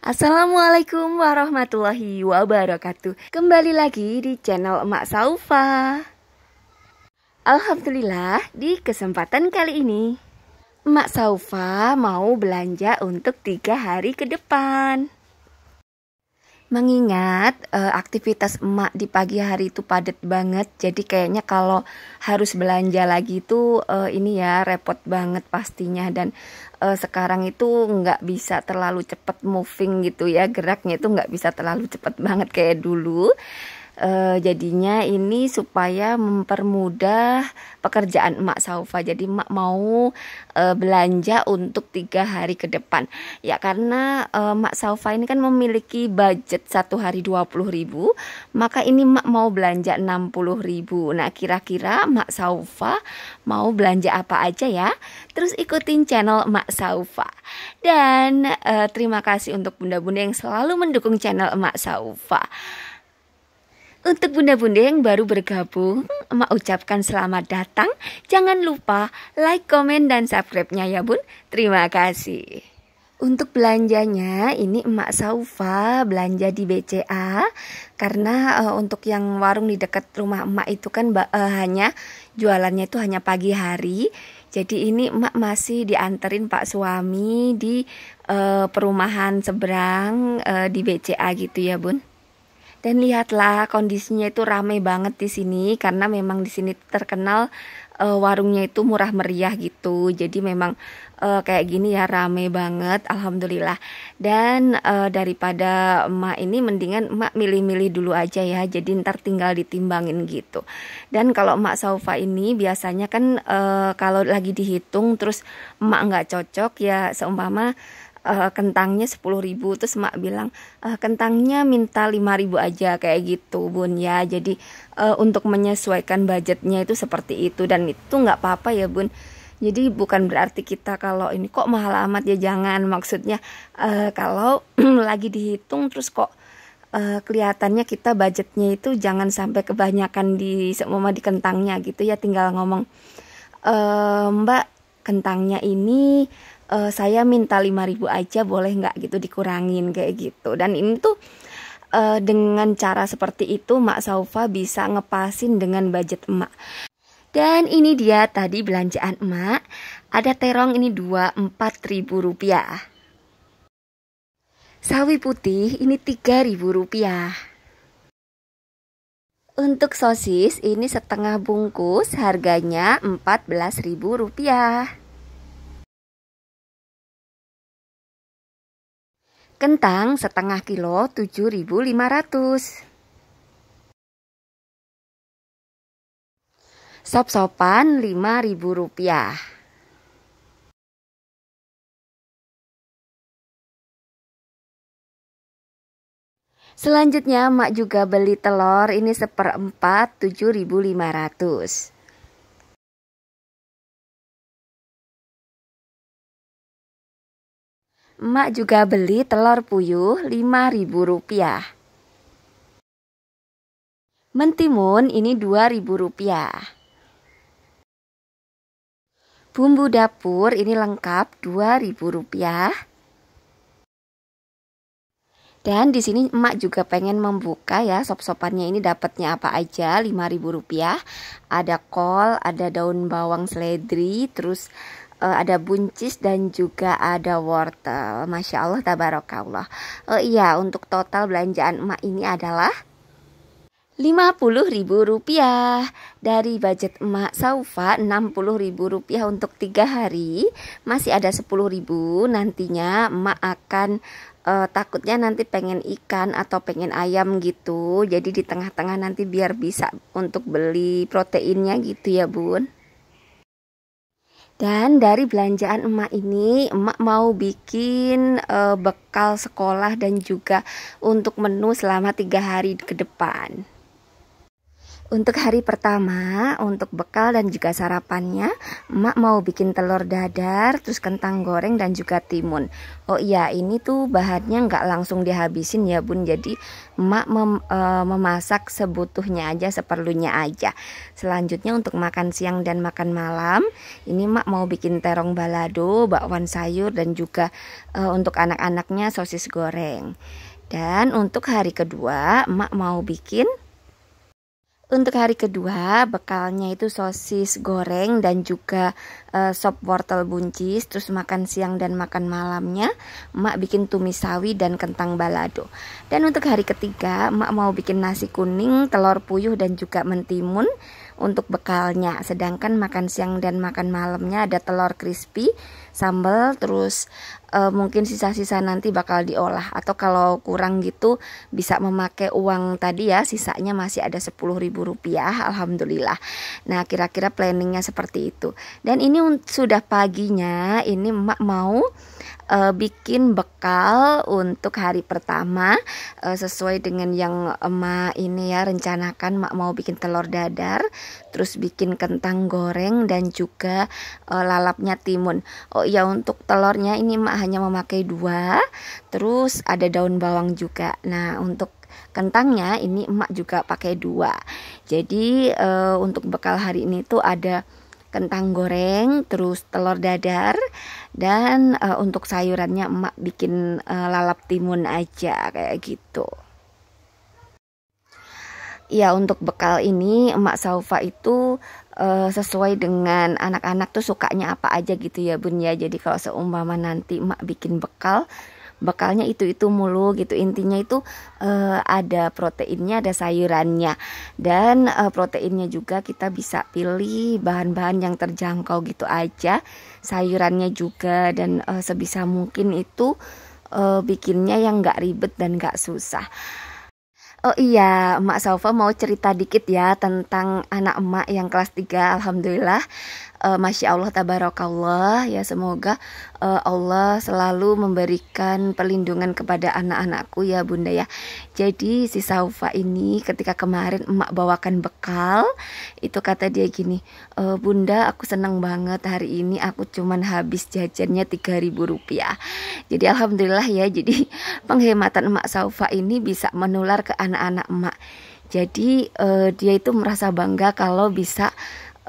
Assalamualaikum warahmatullahi wabarakatuh Kembali lagi di channel Emak Saufa Alhamdulillah di kesempatan kali ini Emak Saufa mau belanja untuk tiga hari ke depan Mengingat uh, aktivitas emak di pagi hari itu padat banget, jadi kayaknya kalau harus belanja lagi itu uh, ini ya repot banget pastinya dan uh, sekarang itu nggak bisa terlalu cepat moving gitu ya geraknya itu nggak bisa terlalu cepat banget kayak dulu e, jadinya ini supaya mempermudah pekerjaan emak Saufa jadi emak mau e, belanja untuk tiga hari ke depan ya karena e, emak Saufa ini kan memiliki budget satu hari 20 ribu maka ini emak mau belanja 60 ribu nah kira-kira emak Saufa mau belanja apa aja ya terus ikutin channel emak Saufa dan e, terima kasih untuk bunda-bunda yang selalu mendukung channel emak Saufa untuk bunda-bunda yang baru bergabung, emak ucapkan selamat datang. Jangan lupa like, komen, dan subscribe-nya ya bun. Terima kasih. Untuk belanjanya ini emak Saufa belanja di BCA karena uh, untuk yang warung di dekat rumah emak itu kan uh, hanya jualannya itu hanya pagi hari. Jadi ini emak masih dianterin Pak suami di uh, perumahan seberang uh, di BCA gitu ya, Bun. Dan lihatlah kondisinya itu ramai banget di sini karena memang di sini terkenal e, warungnya itu murah meriah gitu. Jadi memang e, kayak gini ya rame banget alhamdulillah. Dan e, daripada emak ini mendingan emak milih-milih dulu aja ya. Jadi ntar tinggal ditimbangin gitu. Dan kalau emak Saufa ini biasanya kan e, kalau lagi dihitung terus emak nggak cocok ya seumpama uh, kentangnya sepuluh ribu terus mak bilang uh, kentangnya minta lima ribu aja kayak gitu bun ya jadi uh, untuk menyesuaikan budgetnya itu seperti itu dan itu nggak apa-apa ya bun jadi bukan berarti kita kalau ini kok mahal amat ya jangan maksudnya uh, kalau lagi dihitung terus kok uh, kelihatannya kita budgetnya itu jangan sampai kebanyakan di semua di kentangnya gitu ya tinggal ngomong uh, Mbak kentangnya ini uh, saya minta 5000 aja boleh nggak gitu dikurangin kayak gitu dan ini tuh uh, dengan cara seperti itu Mak Saufa bisa ngepasin dengan budget emak dan ini dia tadi belanjaan emak ada terong ini dua empat ribu rupiah sawi putih ini tiga ribu rupiah untuk sosis ini setengah bungkus harganya Rp14.000. Kentang setengah kilo rp 7.500. Sop-sopan Rp5.000. Selanjutnya mak juga beli telur ini seperempat 7500 Emak juga beli telur puyuh lima ribu rupiah. Mentimun ini dua ribu rupiah. Bumbu dapur ini lengkap dua ribu rupiah. Dan di sini emak juga pengen membuka ya sop-sopannya ini dapatnya apa aja rp rupiah. Ada kol, ada daun bawang seledri, terus uh, ada buncis dan juga ada wortel. Masya Allah tabarakallah Uh, iya, untuk total belanjaan emak ini adalah rp rupiah dari budget emak Saufa Rp60.000 untuk tiga hari masih ada Rp10.000 nantinya emak akan uh, takutnya nanti pengen ikan atau pengen ayam gitu jadi di tengah-tengah nanti biar bisa untuk beli proteinnya gitu ya bun dan dari belanjaan emak ini, emak mau bikin e, bekal sekolah dan juga untuk menu selama tiga hari ke depan. Untuk hari pertama, untuk bekal dan juga sarapannya, emak mau bikin telur dadar, terus kentang goreng dan juga timun. Oh iya, ini tuh bahannya nggak langsung dihabisin ya bun, jadi emak mem, e, memasak sebutuhnya aja, seperlunya aja. Selanjutnya untuk makan siang dan makan malam, ini emak mau bikin terong balado, bakwan sayur dan juga e, untuk anak-anaknya sosis goreng. Dan untuk hari kedua, emak mau bikin untuk hari kedua, bekalnya itu sosis goreng dan juga e, sop wortel buncis, terus makan siang dan makan malamnya, Mak bikin tumis sawi dan kentang balado. Dan untuk hari ketiga, Mak mau bikin nasi kuning, telur puyuh dan juga mentimun untuk bekalnya. Sedangkan makan siang dan makan malamnya ada telur crispy, sambal, terus e, mungkin sisa-sisa nanti bakal diolah atau kalau kurang gitu bisa memakai uang tadi ya, sisanya masih ada sepuluh ribu rupiah, Alhamdulillah. Nah, kira-kira planningnya seperti itu. Dan ini sudah paginya, ini Emak mau uh, bikin bekal untuk hari pertama uh, sesuai dengan yang emak ini ya rencanakan mak mau bikin telur dadar, terus bikin kentang goreng dan juga uh, lalapnya timun. Oh ya untuk telurnya ini mak hanya memakai dua, terus ada daun bawang juga. Nah untuk kentangnya ini emak juga pakai dua. Jadi uh, untuk bekal hari ini tuh ada kentang goreng, terus telur dadar dan uh, untuk sayurannya emak bikin uh, lalap timun aja kayak gitu. Ya untuk bekal ini emak Saufa itu uh, sesuai dengan anak-anak tuh sukanya apa aja gitu ya Bun ya. Jadi kalau seumpama nanti emak bikin bekal bekalnya itu-itu mulu gitu. Intinya itu uh, ada proteinnya, ada sayurannya. Dan uh, proteinnya juga kita bisa pilih bahan-bahan yang terjangkau gitu aja. Sayurannya juga dan uh, sebisa mungkin itu uh, bikinnya yang nggak ribet dan nggak susah. Oh iya, Mak Saufa mau cerita dikit ya tentang anak emak yang kelas 3 Alhamdulillah uh, masya Allah tabarakallah ya semoga uh, Allah selalu memberikan perlindungan kepada anak-anakku ya bunda ya jadi si Saufa ini ketika kemarin emak bawakan bekal itu kata dia gini e, bunda aku senang banget hari ini aku cuman habis jajannya 3.000 rupiah jadi alhamdulillah ya jadi penghematan emak Saufa ini bisa menular ke anak-anak emak jadi uh, dia itu merasa bangga kalau bisa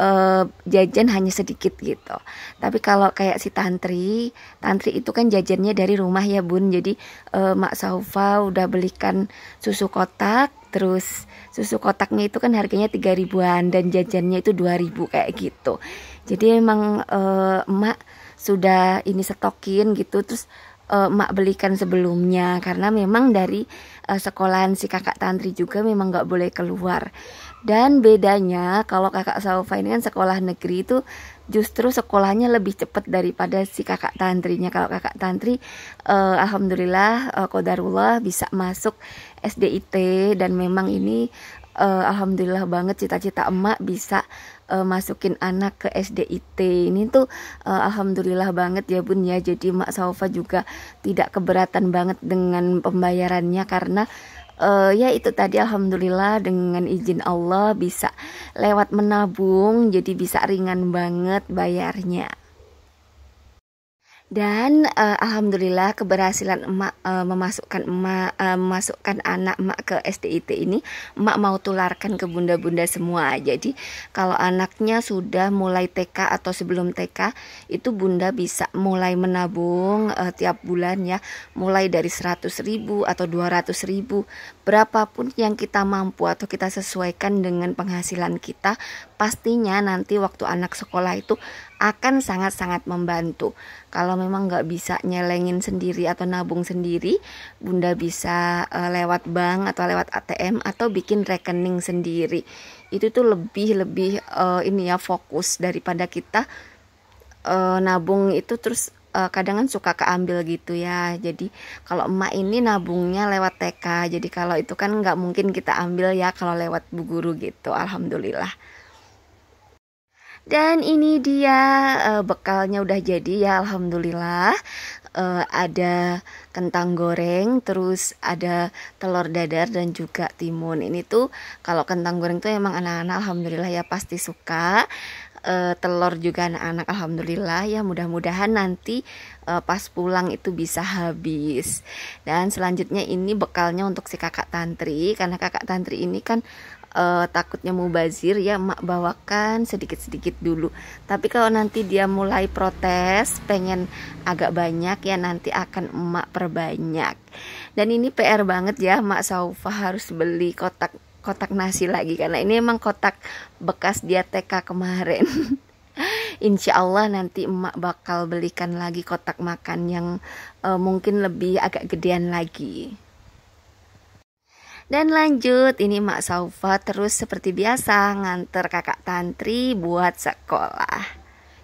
Eh, jajan hanya sedikit gitu. Tapi kalau kayak si tantri, tantri itu kan jajannya dari rumah ya bun. Jadi uh, mak Saufa udah belikan susu kotak, terus susu kotaknya itu kan harganya tiga ribuan dan jajannya itu dua ribu kayak gitu. Jadi emang uh, eh, emak sudah ini stokin gitu, terus uh, mak belikan sebelumnya karena memang dari uh, sekolahan si kakak tantri juga memang nggak boleh keluar dan bedanya kalau kakak Saufa ini kan sekolah negeri itu justru sekolahnya lebih cepat daripada si kakak tantrinya. Kalau kakak tantri eh, alhamdulillah eh, kodarullah bisa masuk SDIT dan memang ini eh, alhamdulillah banget cita-cita emak bisa eh, masukin anak ke SDIT ini tuh eh, alhamdulillah banget ya bun ya jadi mak Saufa juga tidak keberatan banget dengan pembayarannya karena uh, ya itu tadi alhamdulillah dengan izin Allah bisa lewat menabung jadi bisa ringan banget bayarnya dan uh, alhamdulillah keberhasilan emak uh, memasukkan emak uh, memasukkan anak emak ke STIT ini emak mau tularkan ke bunda-bunda semua jadi kalau anaknya sudah mulai TK atau sebelum TK itu bunda bisa mulai menabung uh, tiap bulan ya mulai dari 100 ribu atau 200 ribu berapapun yang kita mampu atau kita sesuaikan dengan penghasilan kita pastinya nanti waktu anak sekolah itu akan sangat-sangat membantu. Kalau memang nggak bisa nyelengin sendiri atau nabung sendiri, Bunda bisa uh, lewat bank atau lewat ATM atau bikin rekening sendiri. Itu tuh lebih lebih uh, ini ya fokus daripada kita uh, nabung itu terus uh, kadang kan suka keambil gitu ya jadi kalau emak ini nabungnya lewat TK jadi kalau itu kan nggak mungkin kita ambil ya kalau lewat bu guru gitu alhamdulillah dan ini dia uh, bekalnya udah jadi ya alhamdulillah. Uh, ada kentang goreng, terus ada telur dadar dan juga timun. Ini tuh kalau kentang goreng tuh emang anak-anak alhamdulillah ya pasti suka. Uh, telur juga anak-anak alhamdulillah ya mudah-mudahan nanti uh, pas pulang itu bisa habis dan selanjutnya ini bekalnya untuk si kakak tantri karena kakak tantri ini kan uh, takutnya bazir ya mak bawakan sedikit-sedikit dulu tapi kalau nanti dia mulai protes pengen agak banyak ya nanti akan emak perbanyak dan ini PR banget ya mak Saufa harus beli kotak kotak nasi lagi karena ini emang kotak bekas dia TK kemarin Insya Allah nanti emak bakal belikan lagi kotak makan yang uh, mungkin lebih agak gedean lagi. Dan lanjut, ini Mak Saufa terus seperti biasa nganter kakak tantri buat sekolah.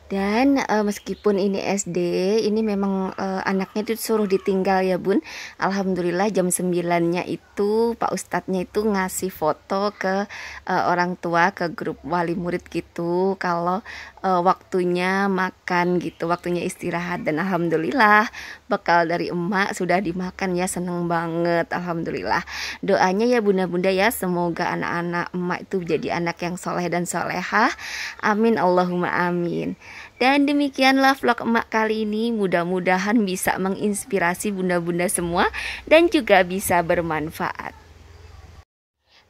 Dan e, meskipun ini SD, ini memang e, anaknya itu suruh ditinggal ya bun. Alhamdulillah jam 9-nya itu Pak Ustadznya itu ngasih foto ke e, orang tua, ke grup wali murid gitu. Kalau e, waktunya makan gitu, waktunya istirahat. Dan Alhamdulillah bekal dari emak sudah dimakan ya seneng banget. Alhamdulillah. Doanya ya bunda-bunda ya semoga anak-anak emak itu jadi anak yang soleh dan solehah. Amin Allahumma amin. Dan demikianlah vlog emak kali ini. Mudah-mudahan bisa menginspirasi bunda-bunda semua dan juga bisa bermanfaat.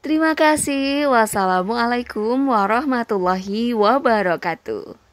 Terima kasih. Wassalamualaikum warahmatullahi wabarakatuh.